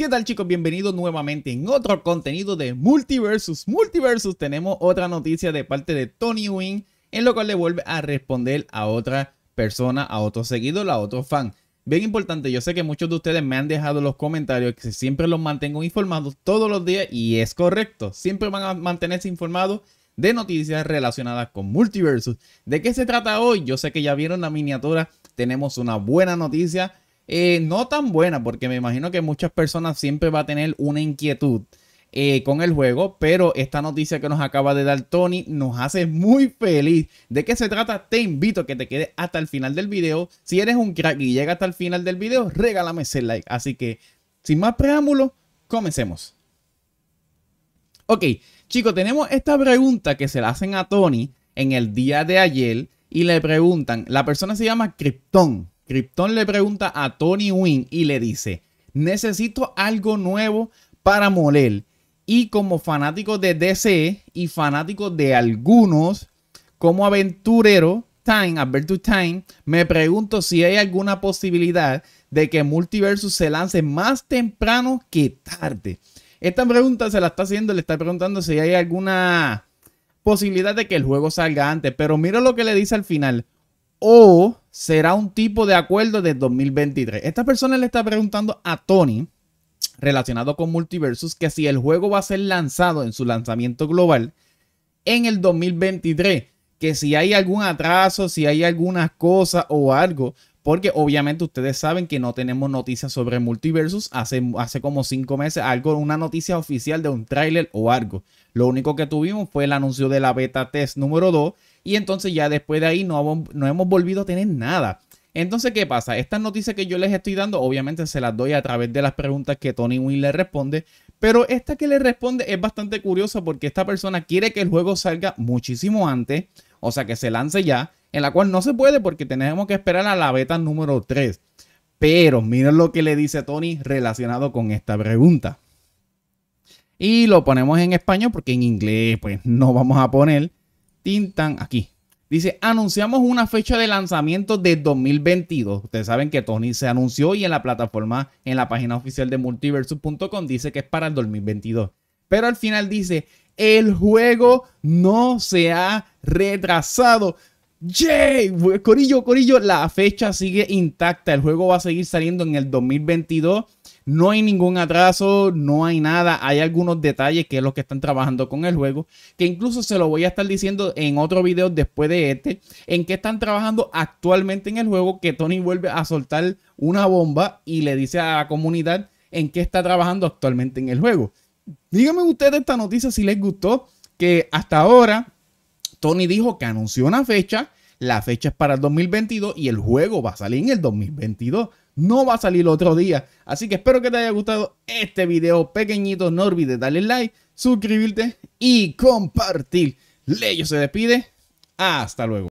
¿Qué tal chicos? Bienvenidos nuevamente en otro contenido de Multiversus. Multiversus tenemos otra noticia de parte de Tony Wynn, en lo cual le vuelve a responder a otra persona, a otro seguidor, a otro fan. Bien importante, yo sé que muchos de ustedes me han dejado los comentarios que siempre los mantengo informados todos los días y es correcto, siempre van a mantenerse informados de noticias relacionadas con Multiversus. ¿De qué se trata hoy? Yo sé que ya vieron la miniatura, tenemos una buena noticia eh, no tan buena, porque me imagino que muchas personas siempre va a tener una inquietud eh, con el juego, pero esta noticia que nos acaba de dar Tony nos hace muy feliz. ¿De qué se trata? Te invito a que te quedes hasta el final del video. Si eres un crack y llega hasta el final del video, regálame ese like. Así que, sin más preámbulos, comencemos. Ok, chicos, tenemos esta pregunta que se la hacen a Tony en el día de ayer y le preguntan, la persona se llama Krypton, Krypton le pregunta a Tony Wynn y le dice, necesito algo nuevo para moler. Y como fanático de DC y fanático de algunos, como aventurero, Time, Alberto Time, me pregunto si hay alguna posibilidad de que Multiversus se lance más temprano que tarde. Esta pregunta se la está haciendo, le está preguntando si hay alguna posibilidad de que el juego salga antes, pero mira lo que le dice al final. O será un tipo de acuerdo de 2023. Esta persona le está preguntando a Tony, relacionado con Multiversus, que si el juego va a ser lanzado en su lanzamiento global en el 2023, que si hay algún atraso, si hay algunas cosas o algo, porque obviamente ustedes saben que no tenemos noticias sobre Multiversus. Hace, hace como cinco meses, algo, una noticia oficial de un tráiler o algo. Lo único que tuvimos fue el anuncio de la beta test número 2. Y entonces ya después de ahí no, no hemos volvido a tener nada. Entonces, ¿qué pasa? Estas noticias que yo les estoy dando, obviamente se las doy a través de las preguntas que Tony Wynn le responde. Pero esta que le responde es bastante curiosa porque esta persona quiere que el juego salga muchísimo antes. O sea, que se lance ya en la cual no se puede porque tenemos que esperar a la beta número 3. Pero miren lo que le dice Tony relacionado con esta pregunta. Y lo ponemos en español porque en inglés pues no vamos a poner Tintan aquí. Dice, anunciamos una fecha de lanzamiento de 2022. Ustedes saben que Tony se anunció y en la plataforma, en la página oficial de multiversus.com dice que es para el 2022. Pero al final dice, el juego no se ha retrasado, ¡Yay! Corillo, Corillo, la fecha sigue intacta. El juego va a seguir saliendo en el 2022. No hay ningún atraso, no hay nada. Hay algunos detalles que es lo que están trabajando con el juego, que incluso se lo voy a estar diciendo en otro video después de este, en qué están trabajando actualmente en el juego, que Tony vuelve a soltar una bomba y le dice a la comunidad en qué está trabajando actualmente en el juego. Díganme ustedes esta noticia si les gustó, que hasta ahora Tony dijo que anunció una fecha, la fecha es para el 2022 y el juego va a salir en el 2022. No va a salir otro día. Así que espero que te haya gustado este video pequeñito. No olvides darle like, suscribirte y compartir. Leyo se despide. Hasta luego.